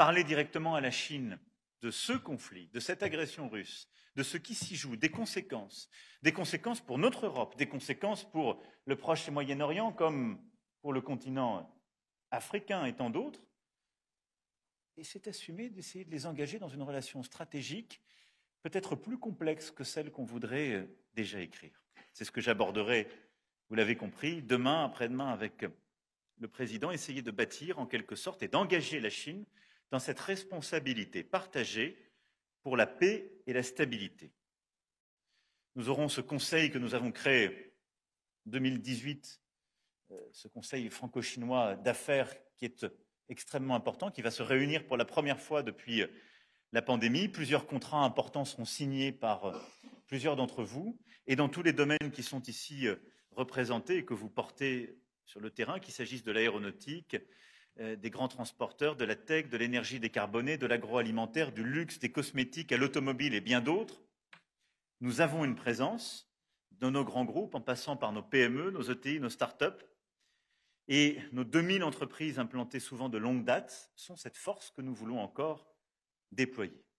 parler directement à la Chine de ce conflit, de cette agression russe, de ce qui s'y joue, des conséquences, des conséquences pour notre Europe, des conséquences pour le Proche et Moyen-Orient comme pour le continent africain et tant d'autres, et c'est assumer d'essayer de les engager dans une relation stratégique peut-être plus complexe que celle qu'on voudrait euh, déjà écrire. C'est ce que j'aborderai, vous l'avez compris, demain, après-demain avec le président, essayer de bâtir en quelque sorte et d'engager la Chine dans cette responsabilité partagée pour la paix et la stabilité. Nous aurons ce conseil que nous avons créé en 2018, euh, ce conseil franco-chinois d'affaires qui est extrêmement important, qui va se réunir pour la première fois depuis euh, la pandémie. Plusieurs contrats importants seront signés par euh, plusieurs d'entre vous et dans tous les domaines qui sont ici représentés et que vous portez sur le terrain, qu'il s'agisse de l'aéronautique, euh, des grands transporteurs, de la tech, de l'énergie décarbonée, de l'agroalimentaire, du luxe, des cosmétiques à l'automobile et bien d'autres, nous avons une présence dans nos grands groupes, en passant par nos PME, nos ETI, nos start-up. Et nos 2000 entreprises implantées souvent de longue date sont cette force que nous voulons encore déployer.